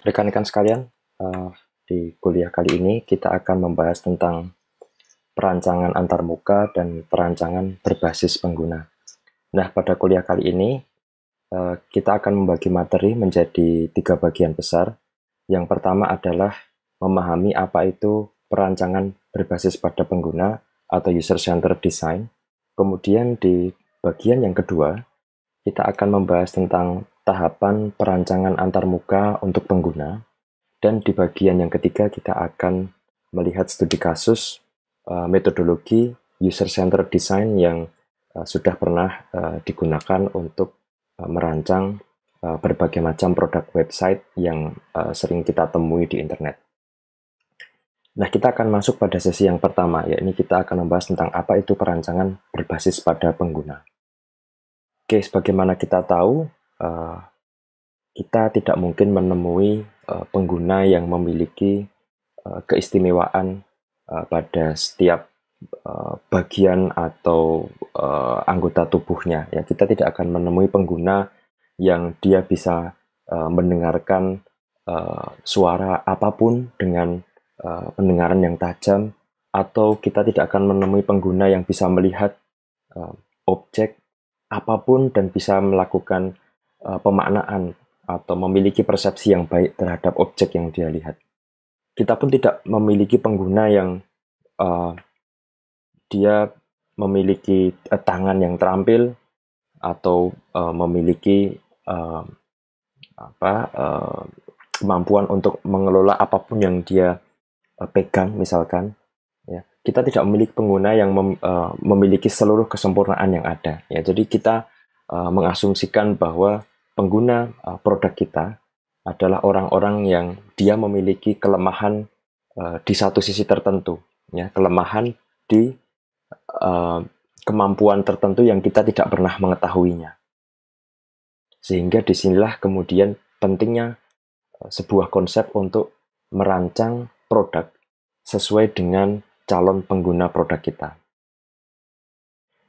Rekan-rekan sekalian, uh, di kuliah kali ini kita akan membahas tentang perancangan antarmuka dan perancangan berbasis pengguna. Nah, pada kuliah kali ini uh, kita akan membagi materi menjadi tiga bagian besar. Yang pertama adalah memahami apa itu perancangan berbasis pada pengguna atau user-centered design. Kemudian di bagian yang kedua, kita akan membahas tentang tahapan perancangan antarmuka untuk pengguna. Dan di bagian yang ketiga kita akan melihat studi kasus, eh, metodologi user-centered design yang eh, sudah pernah eh, digunakan untuk merancang berbagai macam produk website yang sering kita temui di internet. Nah, kita akan masuk pada sesi yang pertama, yakni kita akan membahas tentang apa itu perancangan berbasis pada pengguna. Oke, sebagaimana kita tahu, Eh, kita tidak mungkin menemui eh, pengguna yang memiliki eh, keistimewaan pada setiap bagian atau anggota tubuhnya. Ya, kita tidak akan menemui pengguna yang dia bisa mendengarkan suara apapun dengan pendengaran yang tajam, atau kita tidak akan menemui pengguna yang bisa melihat objek apapun dan bisa melakukan uh, pemaknaan atau memiliki persepsi yang baik terhadap objek yang dia lihat. Kita pun tidak memiliki pengguna yang uh, dia memiliki uh, tangan yang terampil atau uh, memiliki uh, apa uh, kemampuan untuk mengelola apapun yang dia uh, pegang misalkan ya kita tidak memiliki pengguna yang mem, uh, memiliki seluruh kesempurnaan yang ada ya jadi kita uh, mengasumsikan bahwa pengguna uh, produk kita adalah orang-orang yang dia memiliki kelemahan uh, di satu sisi tertentu, ya kelemahan di uh, kemampuan tertentu yang kita tidak pernah mengetahuinya. Sehingga disinilah kemudian pentingnya uh, sebuah konsep untuk merancang produk sesuai dengan calon pengguna produk kita.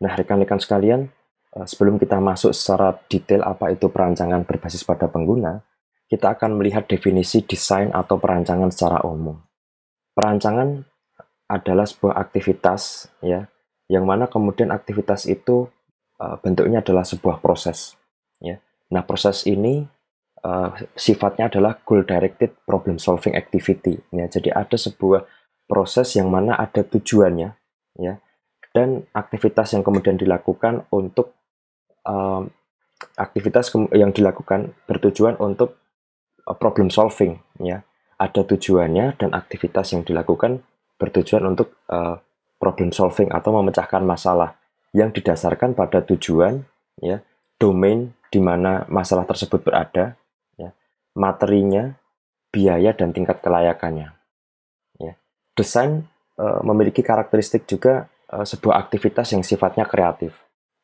Nah, rekan-rekan sekalian, Eh, sebelum kita masuk secara detail apa itu perancangan berbasis pada pengguna, kita akan melihat definisi desain atau perancangan secara umum. Perancangan adalah sebuah aktivitas ya, yang mana kemudian aktivitas itu eh, bentuknya adalah sebuah proses ya. Nah, proses ini eh, sifatnya adalah goal directed problem solving activity ya. Jadi ada sebuah proses yang mana ada tujuannya ya dan aktivitas yang kemudian dilakukan untuk um, aktivitas yang dilakukan bertujuan untuk eh, problem solving ya ada tujuannya dan aktivitas yang dilakukan bertujuan untuk uh, problem solving atau memecahkan masalah yang didasarkan pada tujuan ya domain di mana masalah tersebut berada ya materinya biaya dan tingkat kelayakannya ya desain uh, memiliki karakteristik juga uh, sebuah aktivitas yang sifatnya kreatif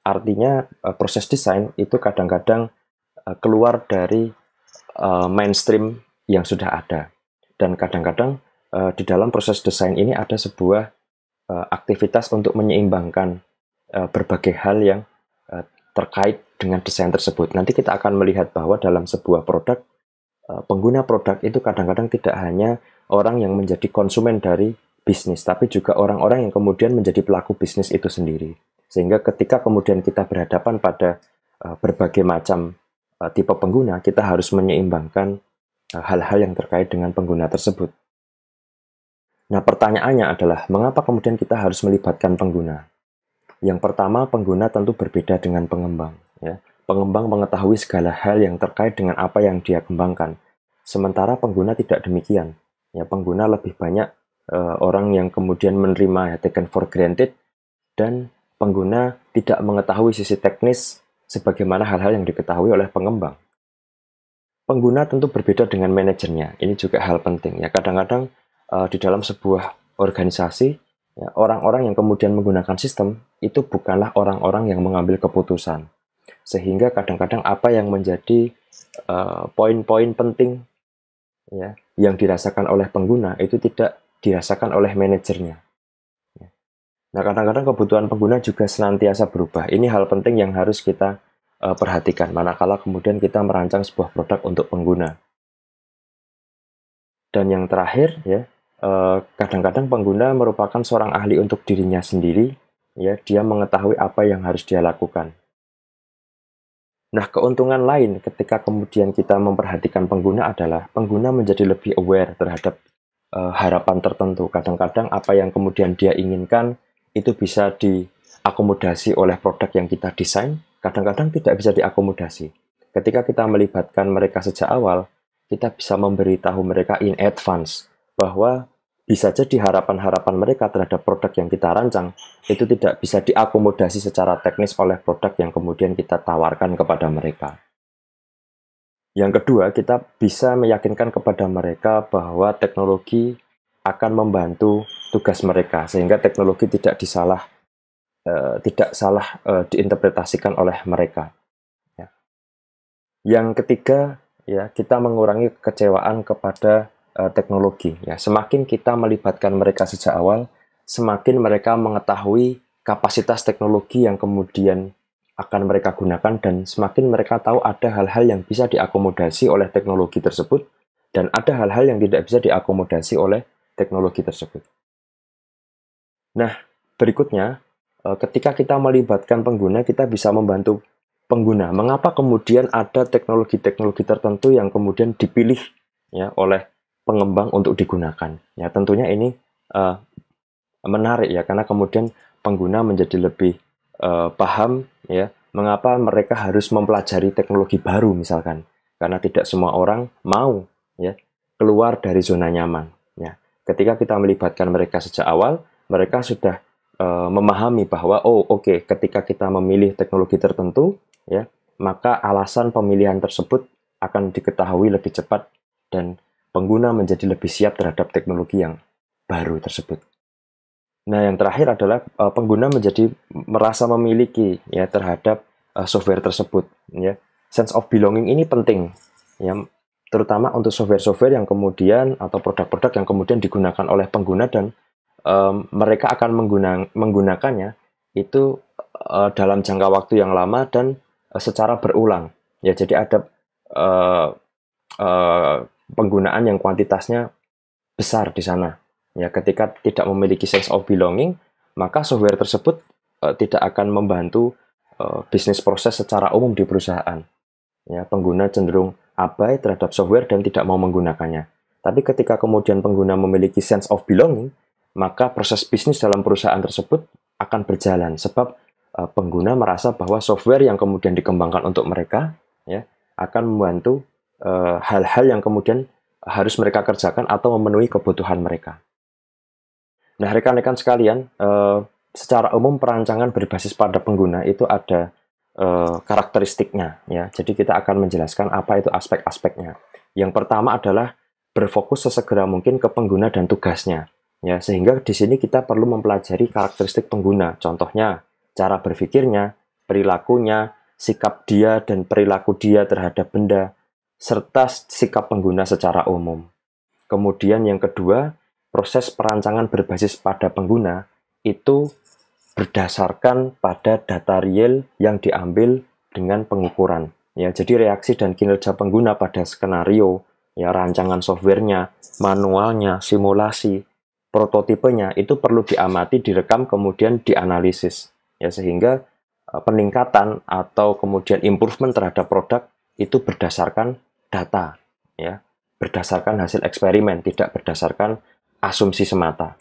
Artinya uh, proses desain itu kadang-kadang uh, keluar dari uh, mainstream yang sudah ada. Dan kadang-kadang uh, di dalam proses desain ini ada sebuah uh, aktivitas untuk menyeimbangkan uh, berbagai hal yang uh, terkait dengan desain tersebut. Nanti kita akan melihat bahwa dalam sebuah produk pengguna produk itu kadang-kadang tidak hanya orang yang menjadi konsumen dari bisnis, tapi juga orang-orang yang kemudian menjadi pelaku bisnis itu sendiri. Sehingga ketika kemudian kita berhadapan pada eh, berbagai macam eh, tipe pengguna, kita harus menyeimbangkan eh, hal-hal yang terkait dengan pengguna tersebut. Nah, pertanyaannya adalah mengapa kemudian kita harus melibatkan pengguna? Yang pertama, pengguna tentu berbeda dengan pengembang. Ya. Pengembang mengetahui segala hal yang terkait dengan apa yang dia kembangkan, sementara pengguna tidak demikian. Ya, pengguna lebih banyak uh, orang yang kemudian menerima ya, taken for granted dan pengguna tidak mengetahui sisi teknis sebagaimana hal-hal yang diketahui oleh pengembang. Pengguna tentu berbeda dengan manajernya. Ini juga hal penting ya. Kadang-kadang uh, di dalam sebuah organisasi orang ya, orang-orang yang kemudian menggunakan sistem itu bukanlah orang-orang yang mengambil keputusan. Sehingga kadang-kadang apa yang menjadi poin eh, poin-poin penting ya yang dirasakan oleh pengguna itu tidak dirasakan oleh manajernya. Nah, kadang-kadang kebutuhan pengguna juga senantiasa berubah. Ini hal penting yang harus kita uh, perhatikan manakala kemudian kita merancang sebuah produk untuk pengguna. Dan yang terakhir ya, eh, kadang-kadang pengguna merupakan seorang ahli untuk dirinya sendiri, ya, dia mengetahui apa yang harus dia lakukan. Nah, keuntungan lain ketika kemudian kita memperhatikan pengguna adalah pengguna menjadi lebih aware terhadap uh, harapan tertentu. Kadang-kadang apa yang kemudian dia inginkan itu bisa diakomodasi oleh produk yang kita desain, kadang-kadang tidak bisa diakomodasi. Ketika kita melibatkan mereka sejak awal, kita bisa memberitahu mereka in advance bahwa bisa jadi harapan-harapan mereka terhadap produk yang kita rancang itu tidak bisa diakomodasi secara teknis oleh produk yang kemudian kita tawarkan kepada mereka. Yang kedua, kita bisa meyakinkan kepada mereka bahwa teknologi akan membantu tugas mereka sehingga teknologi tidak disalah eh, tidak salah eh, diinterpretasikan oleh mereka. Ya. Yang ketiga ya kita mengurangi kecewaan kepada eh, teknologi. Ya. Semakin kita melibatkan mereka sejak awal, semakin mereka mengetahui kapasitas teknologi yang kemudian akan mereka gunakan dan semakin mereka tahu ada hal-hal yang bisa diakomodasi oleh teknologi tersebut dan ada hal-hal yang tidak bisa diakomodasi oleh teknologi tersebut. Nah, berikutnya, eh, ketika kita melibatkan pengguna, kita bisa membantu pengguna. Mengapa kemudian ada teknologi-teknologi tertentu yang kemudian dipilih ya oleh pengembang untuk digunakan? Ya, tentunya ini uh, menarik ya karena kemudian pengguna menjadi lebih uh, paham ya mengapa mereka harus mempelajari teknologi baru misalkan karena tidak semua orang mau ya keluar dari zona nyaman. Ya, ketika kita melibatkan mereka sejak awal, mereka sudah uh, memahami bahwa oh oke okay, ketika kita memilih teknologi tertentu ya maka alasan pemilihan tersebut akan diketahui lebih cepat dan pengguna menjadi lebih siap terhadap teknologi yang baru tersebut. Nah, yang terakhir adalah uh, pengguna menjadi merasa memiliki ya terhadap uh, software tersebut ya. Sense of belonging ini penting ya terutama untuk software-software yang kemudian atau produk-produk yang kemudian digunakan oleh pengguna dan um, mereka akan menggunang, menggunakannya itu uh, dalam jangka waktu yang lama dan uh, secara berulang. Ya, jadi ada uh, uh, penggunaan yang kuantitasnya besar di sana. Ya, ketika tidak memiliki sense of belonging, maka software tersebut uh, tidak akan membantu uh, bisnis proses secara umum di perusahaan. Ya, pengguna cenderung abai terhadap software dan tidak mau menggunakannya. Tapi ketika kemudian pengguna memiliki sense of belonging, maka proses bisnis dalam perusahaan tersebut akan berjalan sebab e, pengguna merasa bahwa software yang kemudian dikembangkan untuk mereka ya akan membantu e, hal-hal uh, yang kemudian harus mereka kerjakan atau memenuhi kebutuhan mereka. Nah, rekan-rekan sekalian, uh, secara umum perancangan berbasis pada pengguna itu ada uh, karakteristiknya ya. Jadi kita akan menjelaskan apa itu aspek-aspeknya. Yang pertama adalah berfokus sesegera mungkin ke pengguna dan tugasnya. Ya, sehingga di sini kita perlu mempelajari karakteristik pengguna. Contohnya, cara berpikirnya, perilakunya, sikap dia dan perilaku dia terhadap benda, serta sikap pengguna secara umum. Kemudian yang kedua, proses perancangan berbasis pada pengguna itu berdasarkan pada data real yang diambil dengan pengukuran. Ya, jadi reaksi dan kinerja pengguna pada skenario, ya rancangan softwarenya, manualnya, simulasi, prototipenya itu perlu diamati, direkam, kemudian dianalisis. Ya, sehingga eh, peningkatan atau kemudian improvement terhadap produk itu berdasarkan data, ya, berdasarkan hasil eksperimen, tidak berdasarkan asumsi semata.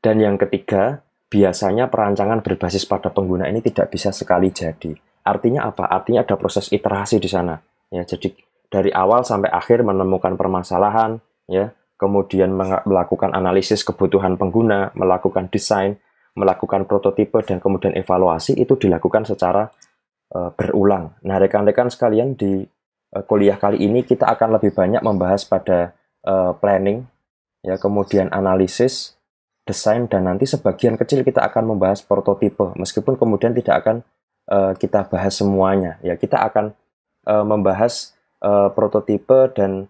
Dan yang ketiga, biasanya perancangan berbasis pada pengguna ini tidak bisa sekali jadi. Artinya apa? Artinya ada proses iterasi di sana. Ya, jadi dari awal sampai akhir menemukan permasalahan, ya, kemudian melakukan analisis kebutuhan pengguna, melakukan desain, melakukan prototipe, dan kemudian evaluasi itu dilakukan secara uh, berulang. Nah, rekan-rekan sekalian di uh, kuliah kali ini kita akan lebih banyak membahas pada uh, planning, ya kemudian analisis, desain, dan nanti sebagian kecil kita akan membahas prototipe, meskipun kemudian tidak akan uh, kita bahas semuanya. Ya, kita akan uh, membahas uh, prototipe dan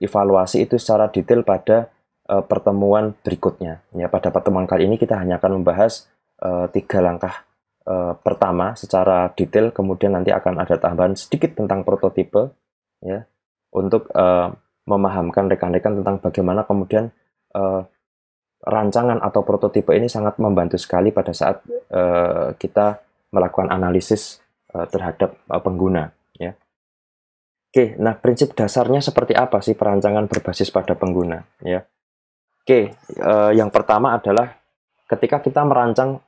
evaluasi itu secara detail pada uh, pertemuan berikutnya. Ya, pada pertemuan kali ini kita hanya akan membahas uh, tiga langkah uh, pertama secara detail, kemudian nanti akan ada tambahan sedikit tentang prototipe, ya, untuk uh, memahamkan rekan-rekan tentang bagaimana kemudian uh, rancangan atau prototipe ini sangat membantu sekali pada saat uh, kita melakukan analisis uh, terhadap uh, pengguna. Oke, nah prinsip dasarnya seperti apa sih perancangan berbasis pada pengguna? Ya, oke. uh, yang pertama adalah ketika kita merancang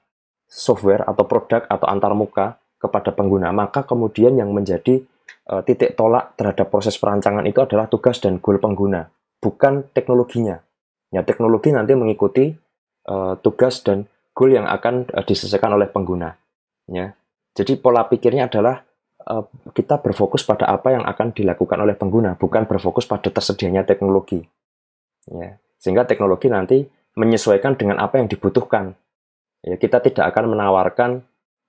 software atau produk atau antarmuka kepada pengguna, maka kemudian yang menjadi uh, titik tolak terhadap proses perancangan itu adalah tugas dan goal pengguna, bukan teknologinya. Ya, teknologi nanti mengikuti uh, tugas dan goal yang akan diselesaikan oleh pengguna. Ya, jadi pola pikirnya adalah Eh, kita berfokus pada apa yang akan dilakukan oleh pengguna, bukan berfokus pada tersedianya teknologi. Ya, sehingga teknologi nanti menyesuaikan dengan apa yang dibutuhkan. Ya, kita tidak akan menawarkan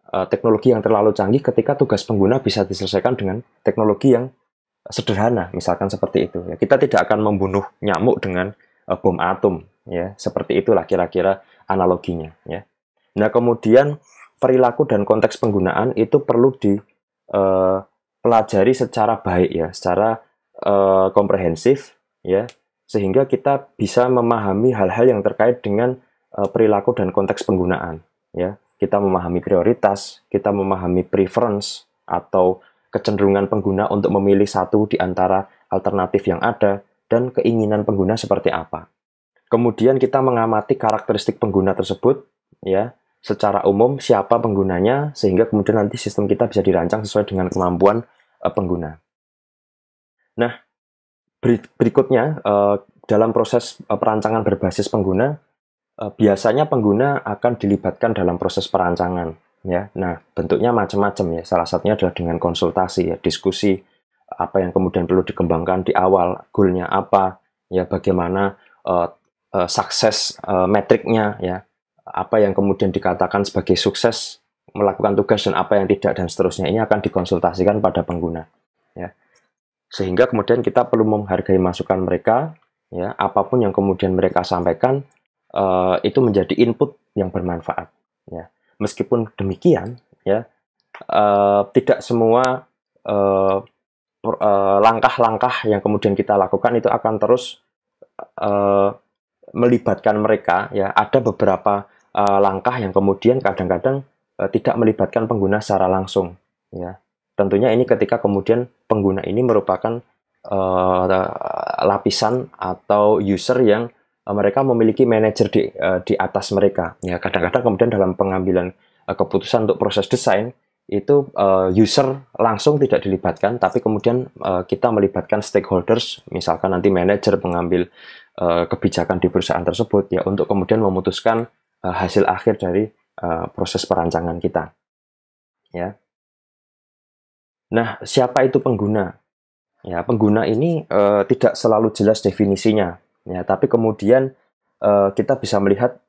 uh, teknologi yang terlalu canggih ketika tugas pengguna bisa diselesaikan dengan teknologi yang sederhana, misalkan seperti itu. Ya, kita tidak akan membunuh nyamuk dengan uh, bom atom, ya, seperti itulah kira-kira analoginya. Ya. Nah, kemudian perilaku dan konteks penggunaan itu perlu di uh, pelajari secara baik ya, secara uh, komprehensif ya, sehingga kita bisa memahami hal-hal yang terkait dengan uh, perilaku dan konteks penggunaan ya. Kita memahami prioritas, kita memahami preference atau kecenderungan pengguna untuk memilih satu di antara alternatif yang ada dan keinginan pengguna seperti apa. Kemudian kita mengamati karakteristik pengguna tersebut ya secara umum siapa penggunanya sehingga kemudian nanti sistem kita bisa dirancang sesuai dengan kemampuan eh, pengguna. Nah, berikutnya eh, dalam proses eh, perancangan berbasis pengguna biasanya pengguna akan dilibatkan dalam proses perancangan ya. Nah, bentuknya macam-macam ya. Salah satunya adalah dengan konsultasi ya, diskusi apa yang kemudian perlu dikembangkan di awal, goalnya apa, ya bagaimana uh, uh, sukses uh, metriknya ya apa yang kemudian dikatakan sebagai sukses melakukan tugas dan apa yang tidak dan seterusnya ini akan dikonsultasikan pada pengguna ya sehingga kemudian kita perlu menghargai masukan mereka ya apapun yang kemudian mereka sampaikan uh, itu menjadi input yang bermanfaat ya meskipun demikian ya uh, tidak semua langkah eh, langkah-langkah yang kemudian kita lakukan itu akan terus uh, melibatkan mereka ya ada beberapa uh, langkah yang kemudian kadang-kadang uh, tidak melibatkan pengguna secara langsung ya tentunya ini ketika kemudian pengguna ini merupakan uh, lapisan atau user yang mereka memiliki manajer di di atas mereka ya kadang-kadang kemudian dalam pengambilan keputusan untuk proses desain itu user langsung tidak dilibatkan tapi kemudian kita melibatkan stakeholders misalkan nanti manajer pengambil kebijakan di perusahaan tersebut ya untuk kemudian memutuskan Eh, hasil akhir dari eh, proses perancangan kita. Ya. Nah, siapa itu pengguna? Ya, pengguna ini uh, tidak selalu jelas definisinya, ya, tapi kemudian uh, kita bisa melihat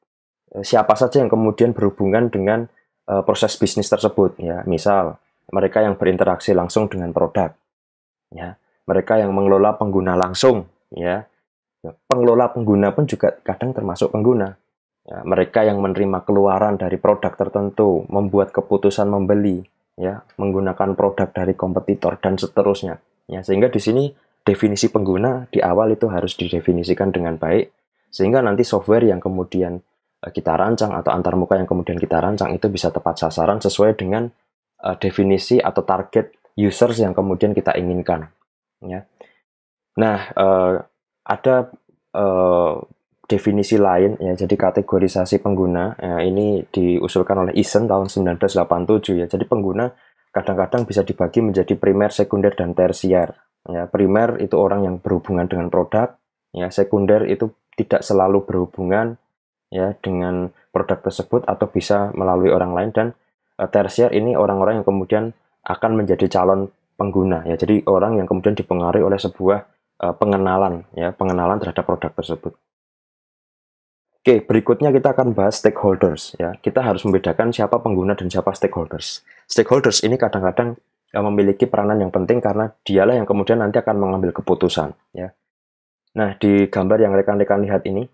siapa saja yang kemudian berhubungan dengan uh, proses bisnis tersebut, ya. Misal, mereka yang berinteraksi langsung dengan produk, ya. Mereka yang mengelola pengguna langsung, ya. Pengelola pengguna pun juga kadang termasuk pengguna, ya, mereka yang menerima keluaran dari produk tertentu, membuat keputusan membeli, ya, menggunakan produk dari kompetitor dan seterusnya. Ya, sehingga di sini definisi pengguna di awal itu harus didefinisikan dengan baik sehingga nanti software yang kemudian eh, kita rancang atau antarmuka yang kemudian kita rancang itu bisa tepat sasaran sesuai dengan uh, definisi atau target users yang kemudian kita inginkan. Ya. Nah, uh, ada uh, definisi lain ya jadi kategorisasi pengguna ya, ini diusulkan oleh Eason tahun 1987 ya jadi pengguna kadang-kadang bisa dibagi menjadi primer sekunder dan tersier ya primer itu orang yang berhubungan dengan produk ya sekunder itu tidak selalu berhubungan ya dengan produk tersebut atau bisa melalui orang lain dan uh, tersier ini orang-orang yang kemudian akan menjadi calon pengguna ya jadi orang yang kemudian dipengaruhi oleh sebuah uh, pengenalan ya pengenalan terhadap produk tersebut Oke, berikutnya kita akan bahas stakeholders ya. Kita harus membedakan siapa pengguna dan siapa stakeholders. Stakeholders ini kadang-kadang eh, memiliki peranan yang penting karena dialah yang kemudian nanti akan mengambil keputusan ya. Nah, di gambar yang rekan-rekan lihat ini,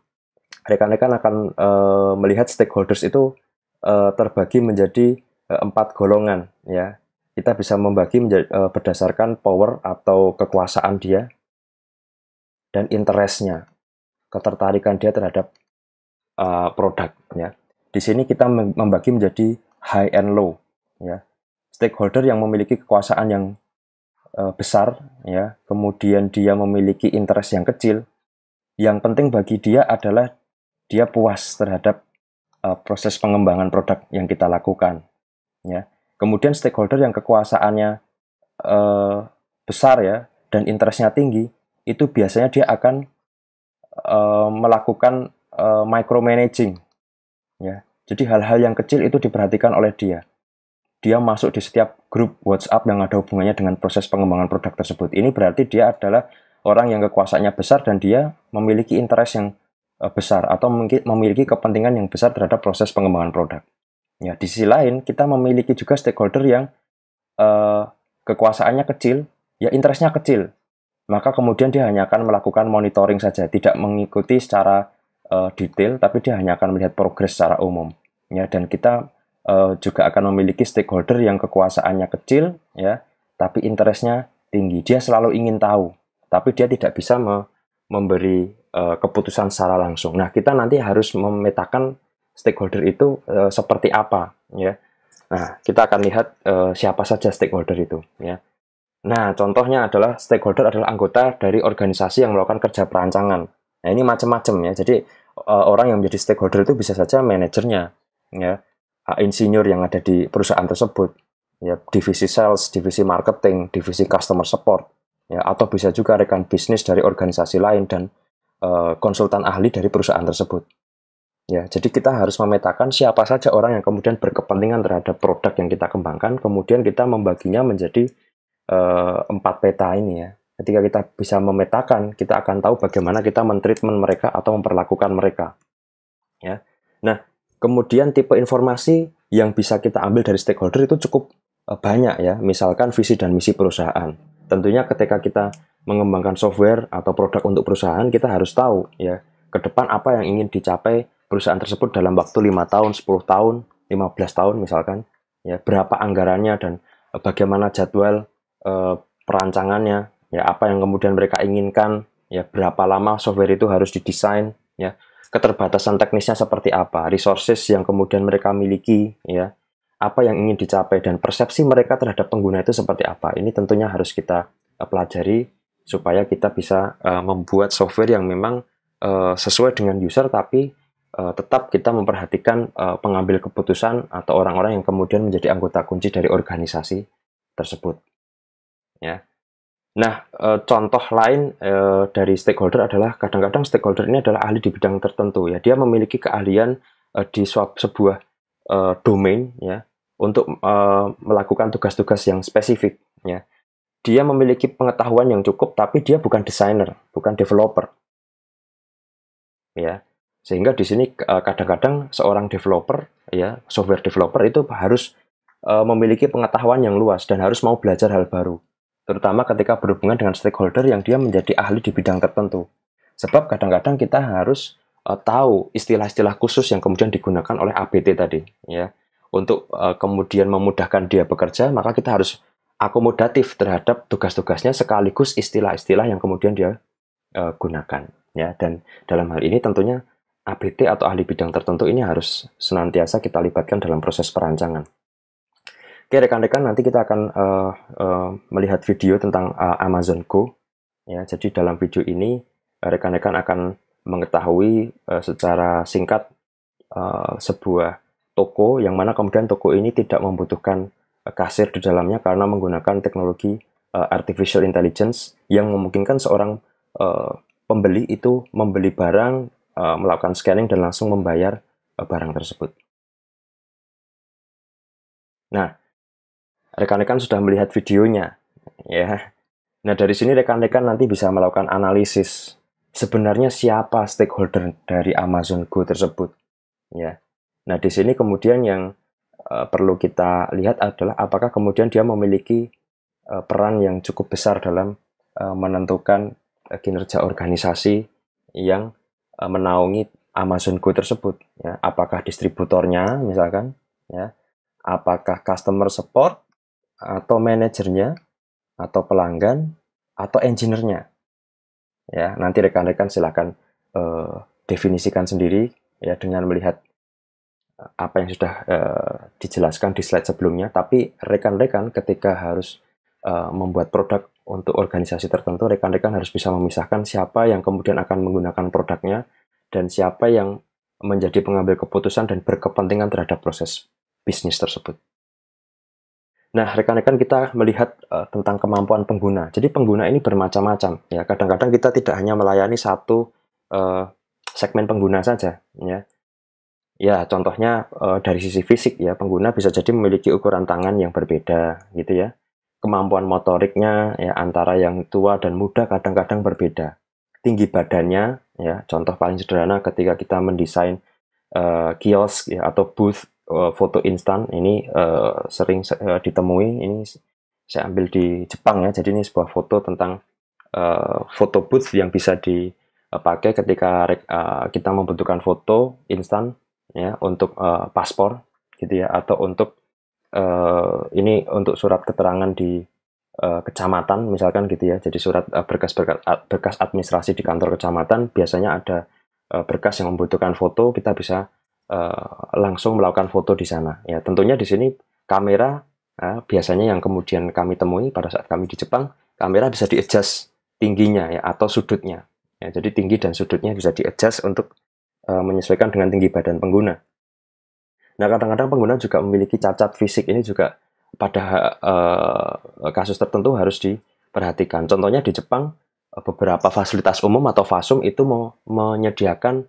rekan-rekan akan uh, melihat stakeholders itu uh, terbagi menjadi uh, empat golongan ya. Kita bisa membagi menjadi, berdasarkan power atau kekuasaan dia dan interestnya ketertarikan dia terhadap Eh, produk. Ya. Di sini kita membagi menjadi high and low. Ya. Stakeholder yang memiliki kekuasaan yang uh, besar, ya, kemudian dia memiliki interest yang kecil. Yang penting bagi dia adalah dia puas terhadap uh, proses pengembangan produk yang kita lakukan. Ya. Kemudian stakeholder yang kekuasaannya uh, besar ya dan interestnya tinggi, itu biasanya dia akan uh, melakukan uh, micromanaging ya jadi hal-hal yang kecil itu diperhatikan oleh dia dia masuk di setiap grup WhatsApp yang ada hubungannya dengan proses pengembangan produk tersebut ini berarti dia adalah orang yang kekuasaannya besar dan dia memiliki interest yang uh, besar atau memiliki kepentingan yang besar terhadap proses pengembangan produk ya di sisi lain kita memiliki juga stakeholder yang uh, kekuasaannya kecil ya interestnya kecil maka kemudian dia hanya akan melakukan monitoring saja, tidak mengikuti secara uh, detail, tapi dia hanya akan melihat progres secara umum. Ya, dan kita uh, juga akan memiliki stakeholder yang kekuasaannya kecil, ya, tapi interestnya tinggi. Dia selalu ingin tahu, tapi dia tidak bisa me memberi uh, keputusan secara langsung. Nah, kita nanti harus memetakan stakeholder itu uh, seperti apa, ya. Nah, kita akan lihat uh, siapa saja stakeholder itu, ya. Nah, contohnya adalah stakeholder adalah anggota dari organisasi yang melakukan kerja perancangan. Nah, ini macam-macam ya. Jadi, uh, orang yang menjadi stakeholder itu bisa saja manajernya, ya, eh, insinyur yang ada di perusahaan tersebut, ya, divisi sales, divisi marketing, divisi customer support, ya, atau bisa juga rekan bisnis dari organisasi lain dan uh, konsultan ahli dari perusahaan tersebut. Ya, jadi kita harus memetakan siapa saja orang yang kemudian berkepentingan terhadap produk yang kita kembangkan, kemudian kita membaginya menjadi uh, empat peta ini ya, Ketika kita bisa memetakan, kita akan tahu bagaimana kita mentreatment mereka atau memperlakukan mereka. Ya. Nah, kemudian tipe informasi yang bisa kita ambil dari stakeholder itu cukup eh, banyak ya. Misalkan visi dan misi perusahaan. Tentunya ketika kita mengembangkan software atau produk untuk perusahaan, kita harus tahu ya ke depan apa yang ingin dicapai perusahaan tersebut dalam waktu 5 tahun, 10 tahun, 15 tahun misalkan. Ya, berapa anggarannya dan eh, bagaimana jadwal eh, perancangannya ya apa yang kemudian mereka inginkan, ya berapa lama software itu harus didesain, ya keterbatasan teknisnya seperti apa, resources yang kemudian mereka miliki, ya apa yang ingin dicapai dan persepsi mereka terhadap pengguna itu seperti apa. Ini tentunya harus kita eh, pelajari supaya kita bisa uh, membuat software yang memang uh, sesuai dengan user tapi uh, tetap kita memperhatikan uh, pengambil keputusan atau orang-orang yang kemudian menjadi anggota kunci dari organisasi tersebut. Ya. Nah, e, contoh lain e, dari stakeholder adalah kadang-kadang stakeholder ini adalah ahli di bidang tertentu ya. Dia memiliki keahlian e, di suap, sebuah e, domain ya untuk e, melakukan tugas-tugas yang spesifik ya. Dia memiliki pengetahuan yang cukup tapi dia bukan desainer, bukan developer. Ya. Sehingga di sini kadang-kadang seorang developer ya, software developer itu harus e, memiliki pengetahuan yang luas dan harus mau belajar hal baru terutama ketika berhubungan dengan stakeholder yang dia menjadi ahli di bidang tertentu. Sebab kadang-kadang kita harus uh, tahu istilah-istilah khusus yang kemudian digunakan oleh ABT tadi, ya. Untuk uh, kemudian memudahkan dia bekerja, maka kita harus akomodatif terhadap tugas-tugasnya sekaligus istilah-istilah yang kemudian dia uh, gunakan, ya. Dan dalam hal ini tentunya ABT atau ahli bidang tertentu ini harus senantiasa kita libatkan dalam proses perancangan. Oke rekan-rekan, nanti kita akan uh, uh, melihat video tentang uh, Amazon Go. Ya, jadi dalam video ini rekan-rekan akan mengetahui uh, secara singkat uh, sebuah toko yang mana kemudian toko ini tidak membutuhkan uh, kasir di dalamnya karena menggunakan teknologi uh, artificial intelligence yang memungkinkan seorang uh, pembeli itu membeli barang, uh, melakukan scanning dan langsung membayar uh, barang tersebut. Nah, rekan-rekan sudah melihat videonya, ya. Nah, dari sini rekan-rekan nanti bisa melakukan analisis sebenarnya siapa stakeholder dari Amazon Go tersebut, ya. Nah, di sini kemudian yang uh, perlu kita lihat adalah apakah kemudian dia memiliki uh, peran yang cukup besar dalam uh, menentukan uh, kinerja organisasi yang uh, menaungi Amazon Go tersebut, ya. Apakah distributornya misalkan, ya. Apakah customer support atau manajernya atau pelanggan atau engineer-nya. Ya, nanti rekan-rekan silakan uh, definisikan sendiri ya dengan melihat eh, apa yang sudah uh, dijelaskan di slide sebelumnya, tapi rekan-rekan ketika harus uh, membuat produk untuk organisasi tertentu, rekan-rekan harus bisa memisahkan siapa yang kemudian akan menggunakan produknya dan siapa yang menjadi pengambil keputusan dan berkepentingan terhadap proses bisnis tersebut. Nah, rekan-rekan kita melihat uh, tentang kemampuan pengguna. Jadi pengguna ini bermacam-macam ya. Kadang-kadang kita tidak hanya melayani satu uh, segmen pengguna saja ya. Ya, contohnya uh, dari sisi fisik ya, pengguna bisa jadi memiliki ukuran tangan yang berbeda gitu ya. Kemampuan motoriknya ya antara yang tua dan muda kadang-kadang berbeda. Tinggi badannya ya, contoh paling sederhana ketika kita mendesain uh, kios ya, atau booth Eh, foto instan ini uh, sering uh, ditemui ini saya ambil di Jepang ya jadi ini sebuah foto tentang uh, foto booth yang bisa dipakai ketika uh, kita membutuhkan foto instan ya untuk uh, paspor gitu ya atau untuk uh, ini untuk surat keterangan di kecamatan misalkan gitu ya jadi surat berkas berkas berkas administrasi di kantor kecamatan biasanya ada berkas yang membutuhkan foto kita bisa uh, langsung melakukan foto di sana. Ya, tentunya di sini kamera uh, biasanya yang kemudian kami temui pada saat kami di Jepang, kamera bisa di-adjust tingginya ya atau sudutnya. Ya, jadi tinggi dan sudutnya bisa di-adjust untuk uh, menyesuaikan dengan tinggi badan pengguna. Nah, kadang-kadang pengguna juga memiliki cacat fisik ini juga pada uh, kasus tertentu harus diperhatikan. Contohnya di Jepang beberapa fasilitas umum atau fasum itu menyediakan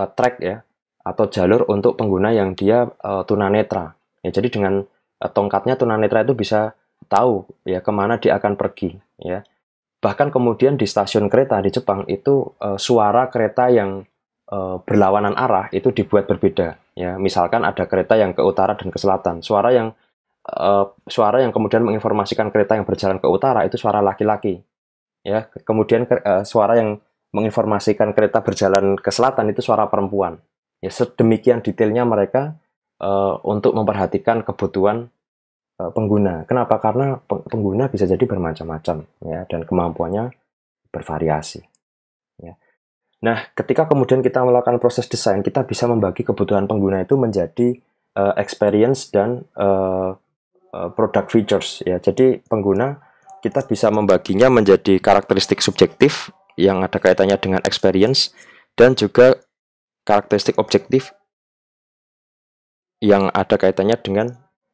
uh, track ya atau jalur untuk pengguna yang dia e, tunanetra. Ya, jadi dengan e, tongkatnya tunanetra itu bisa tahu ya kemana dia akan pergi. Ya, bahkan kemudian di stasiun kereta di Jepang itu e, suara kereta yang e, berlawanan arah itu dibuat berbeda. Ya, misalkan ada kereta yang ke utara dan ke selatan. Suara yang e, suara yang kemudian menginformasikan kereta yang berjalan ke utara itu suara laki-laki. Ya, kemudian e, suara yang menginformasikan kereta berjalan ke selatan itu suara perempuan ya sedemikian detailnya mereka uh, untuk memperhatikan kebutuhan uh, pengguna. Kenapa? Karena pengguna bisa jadi bermacam-macam ya dan kemampuannya bervariasi. Ya. Nah, ketika kemudian kita melakukan proses desain, kita bisa membagi kebutuhan pengguna itu menjadi uh, experience dan uh, uh, product features ya. Jadi pengguna kita bisa membaginya menjadi karakteristik subjektif yang ada kaitannya dengan experience dan juga karakteristik objektif yang ada kaitannya dengan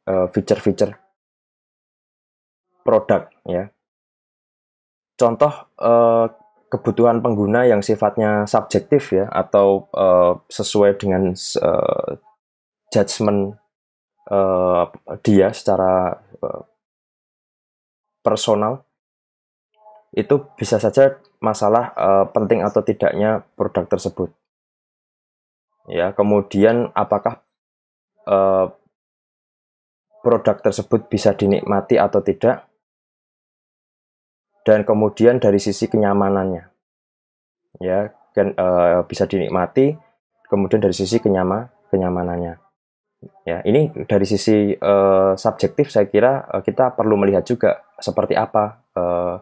eh, feature-feature uh, produk ya. Contoh uh, kebutuhan pengguna yang sifatnya subjektif ya atau uh, sesuai dengan uh, judgement uh, dia secara uh, personal itu bisa saja masalah uh, penting atau tidaknya produk tersebut ya kemudian apakah eh, produk tersebut bisa dinikmati atau tidak dan kemudian dari sisi kenyamanannya ya ken, eh, bisa dinikmati kemudian dari sisi kenyama kenyamanannya ya ini dari sisi eh, subjektif saya kira eh, kita perlu melihat juga seperti apa eh,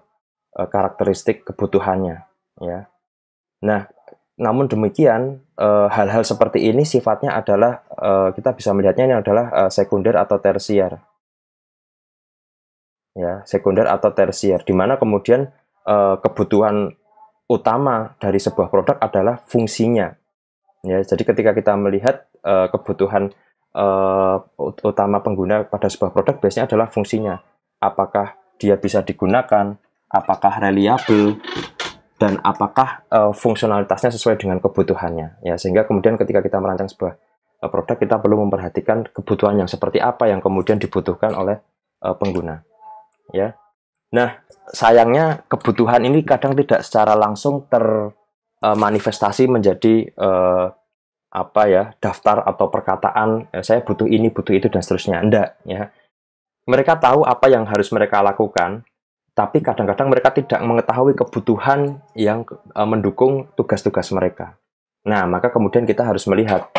eh karakteristik kebutuhannya ya nah namun demikian, eh, hal-hal uh, seperti ini sifatnya adalah uh, kita bisa melihatnya ini adalah uh, sekunder atau tersier. Ya, sekunder atau tersier di mana kemudian kebutuhan utama dari sebuah produk adalah fungsinya. Ya, jadi ketika kita melihat kebutuhan utama pengguna pada sebuah produk biasanya adalah fungsinya. Apakah dia bisa digunakan, apakah reliable, dan apakah uh, fungsionalitasnya sesuai dengan kebutuhannya ya sehingga kemudian ketika kita merancang sebuah uh, produk kita perlu memperhatikan kebutuhan yang seperti apa yang kemudian dibutuhkan oleh uh, pengguna ya nah sayangnya kebutuhan ini kadang tidak secara langsung termanifestasi uh, menjadi uh, apa ya daftar atau perkataan saya butuh ini butuh itu dan seterusnya enggak ya mereka tahu apa yang harus mereka lakukan tapi kadang-kadang mereka tidak mengetahui kebutuhan yang e, mendukung tugas-tugas mereka. Nah, maka kemudian kita harus melihat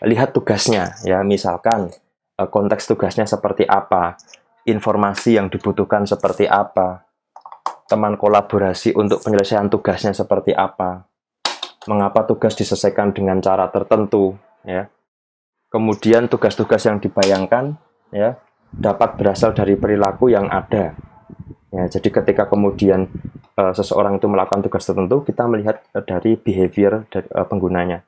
lihat tugasnya ya, misalkan e, konteks tugasnya seperti apa, informasi yang dibutuhkan seperti apa, teman kolaborasi untuk penyelesaian tugasnya seperti apa. Mengapa tugas diselesaikan dengan cara tertentu ya. Kemudian tugas-tugas yang dibayangkan ya dapat berasal dari perilaku yang ada Ya, jadi ketika kemudian uh, seseorang itu melakukan tugas tertentu, kita melihat uh, dari behavior dari, uh, eh, penggunanya.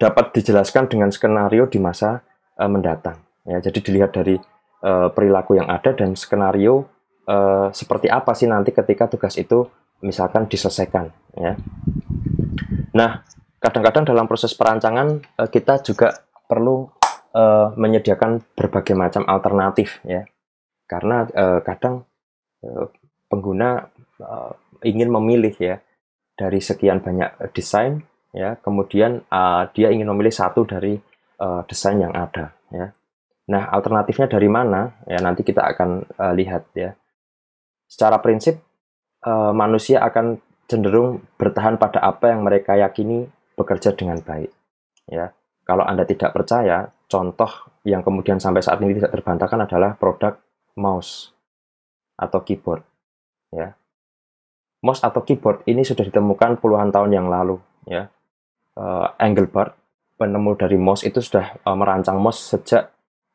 Dapat dijelaskan dengan skenario di masa uh, mendatang. Ya, jadi dilihat dari uh, perilaku yang ada dan skenario uh, seperti apa sih nanti ketika tugas itu misalkan diselesaikan. Ya. Nah, kadang-kadang dalam proses perancangan uh, kita juga perlu uh, menyediakan berbagai macam alternatif ya, karena uh, kadang pengguna uh, ingin memilih ya dari sekian banyak desain ya kemudian uh, dia ingin memilih satu dari uh, desain yang ada ya nah alternatifnya dari mana ya nanti kita akan uh, lihat ya secara prinsip uh, manusia akan cenderung bertahan pada apa yang mereka yakini bekerja dengan baik ya kalau anda tidak percaya contoh yang kemudian sampai saat ini tidak terbantahkan adalah produk mouse atau keyboard. Ya. Mouse atau keyboard ini sudah ditemukan puluhan tahun yang lalu. Ya. Uh, Engelbart, penemu dari mouse itu sudah uh, merancang mouse sejak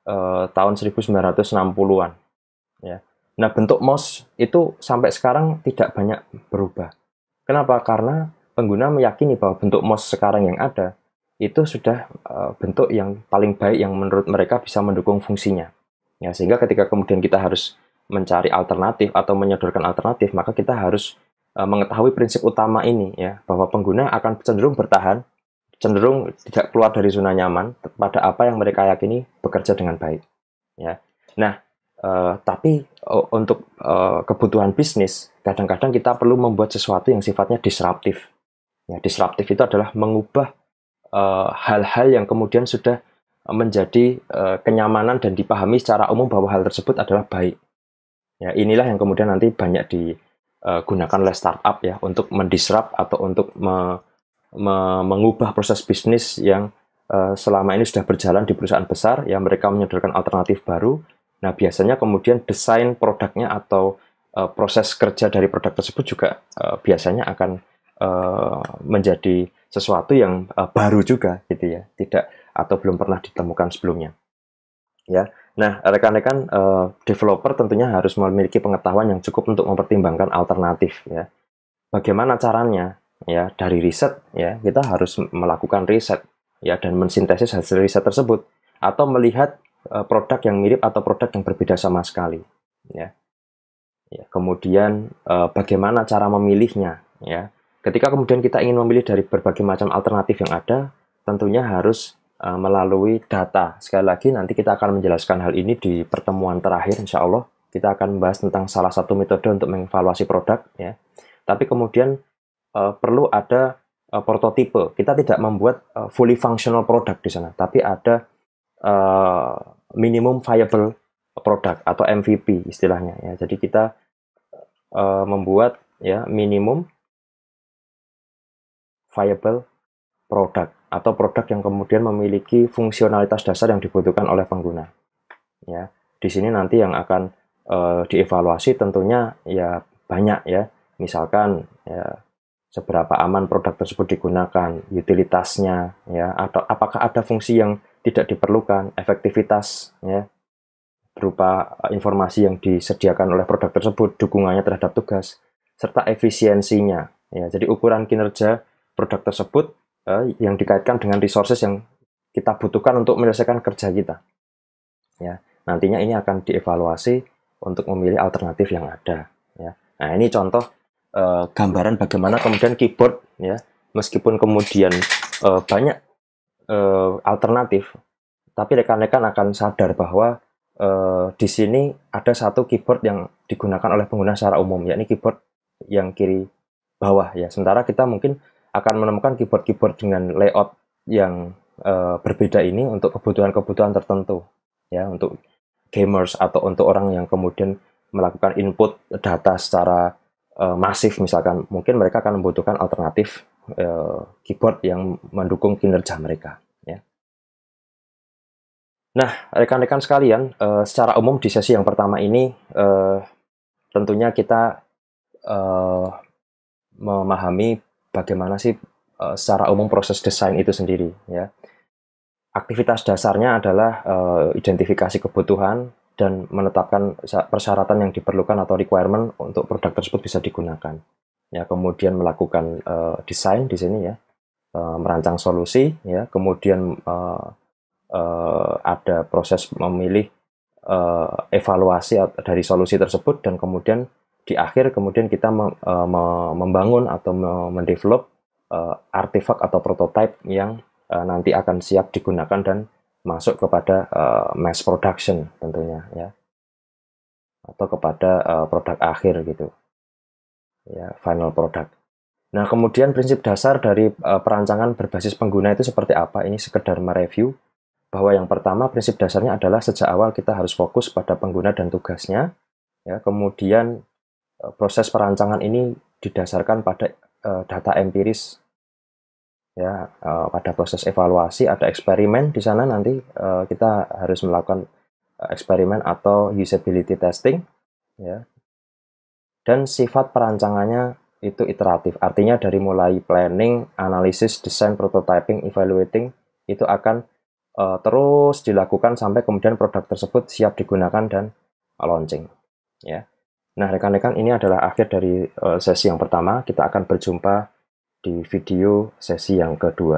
uh, tahun 1960-an. Ya. Nah, bentuk mouse itu sampai sekarang tidak banyak berubah. Kenapa? Karena pengguna meyakini bahwa bentuk mouse sekarang yang ada itu sudah bentuk yang paling baik yang menurut mereka bisa mendukung fungsinya. Ya, sehingga ketika kemudian kita harus mencari alternatif atau menyodorkan alternatif, maka kita harus eh, mengetahui prinsip utama ini ya, bahwa pengguna akan cenderung bertahan, cenderung tidak keluar dari zona nyaman pada apa yang mereka yakini bekerja dengan baik. Ya. Nah, uh, tapi uh, untuk uh, kebutuhan bisnis, kadang-kadang kita perlu membuat sesuatu yang sifatnya disruptif. Ya, disruptif itu adalah mengubah hal-hal uh, yang kemudian sudah menjadi uh, kenyamanan dan dipahami secara umum bahwa hal tersebut adalah baik Ya, inilah yang kemudian nanti banyak digunakan eh, oleh startup ya untuk mendisrup atau untuk me, me, mengubah proses bisnis yang uh, selama ini sudah berjalan di perusahaan besar yang mereka menyodorkan alternatif baru. Nah, biasanya kemudian desain produknya atau uh, proses kerja dari produk tersebut juga uh, biasanya akan uh, menjadi sesuatu yang uh, baru juga gitu ya, tidak atau belum pernah ditemukan sebelumnya ya. Nah, rekan-rekan uh, developer tentunya harus memiliki pengetahuan yang cukup untuk mempertimbangkan alternatif ya. Bagaimana caranya? Ya, dari riset ya, kita harus melakukan riset ya dan mensintesis hasil riset tersebut atau melihat uh, produk yang mirip atau produk yang berbeda sama sekali ya. Ya, kemudian uh, bagaimana cara memilihnya ya. Ketika kemudian kita ingin memilih dari berbagai macam alternatif yang ada, tentunya harus Eh, melalui data. Sekali lagi nanti kita akan menjelaskan hal ini di pertemuan terakhir insya Allah. Kita akan membahas tentang salah satu metode untuk mengevaluasi produk. ya. Tapi kemudian uh, perlu ada uh, prototipe. Kita tidak membuat uh, fully functional product di sana, tapi ada uh, minimum viable product atau MVP istilahnya ya. Jadi kita uh, membuat ya minimum viable product atau produk yang kemudian memiliki fungsionalitas dasar yang dibutuhkan oleh pengguna. Ya, di sini nanti yang akan e, dievaluasi tentunya ya banyak ya. Misalkan ya seberapa aman produk tersebut digunakan, utilitasnya ya atau apakah ada fungsi yang tidak diperlukan, efektivitas ya berupa eh, informasi yang disediakan oleh produk tersebut, dukungannya terhadap tugas serta efisiensinya ya. Jadi ukuran kinerja produk tersebut uh, yang dikaitkan dengan resources yang kita butuhkan untuk menyelesaikan kerja kita. Ya, nantinya ini akan dievaluasi untuk memilih alternatif yang ada. Ya. Nah ini contoh uh, gambaran bagaimana kemudian keyboard ya meskipun kemudian uh, banyak uh, alternatif, tapi rekan-rekan akan sadar bahwa uh, di sini ada satu keyboard yang digunakan oleh pengguna secara umum, yakni keyboard yang kiri bawah ya. Sementara kita mungkin akan menemukan keyboard-keyboard dengan layout yang uh, berbeda ini untuk kebutuhan-kebutuhan tertentu ya untuk gamers atau untuk orang yang kemudian melakukan input data secara uh, masif misalkan mungkin mereka akan membutuhkan alternatif uh, keyboard yang mendukung kinerja mereka ya. Nah, rekan-rekan sekalian, uh, secara umum di sesi yang pertama ini uh, tentunya kita uh, memahami bagaimana sih uh, secara umum proses desain itu sendiri ya. Aktivitas dasarnya adalah uh, identifikasi kebutuhan dan menetapkan persyaratan yang diperlukan atau requirement untuk produk tersebut bisa digunakan. Ya, kemudian melakukan uh, desain di sini ya. Uh, merancang solusi ya, kemudian uh, uh, ada proses memilih uh, evaluasi dari solusi tersebut dan kemudian di akhir kemudian kita e, membangun atau mendevelop e, artefak atau prototipe yang e, nanti akan siap digunakan dan masuk kepada mass production tentunya ya atau kepada produk akhir gitu ya final product. Nah kemudian prinsip dasar dari perancangan berbasis pengguna itu seperti apa? Ini sekedar mereview bahwa yang pertama prinsip dasarnya adalah sejak awal kita harus fokus pada pengguna dan tugasnya, ya kemudian E, proses perancangan ini didasarkan pada uh, data empiris ya uh, pada proses evaluasi ada eksperimen di sana nanti uh, kita harus melakukan eksperimen atau usability testing ya dan sifat perancangannya itu iteratif artinya dari mulai planning analisis desain prototyping evaluating itu akan uh, terus dilakukan sampai kemudian produk tersebut siap digunakan dan launching ya Nah, rekan-rekan, ini adalah akhir dari eh, sesi yang pertama. Kita akan berjumpa di video sesi yang kedua.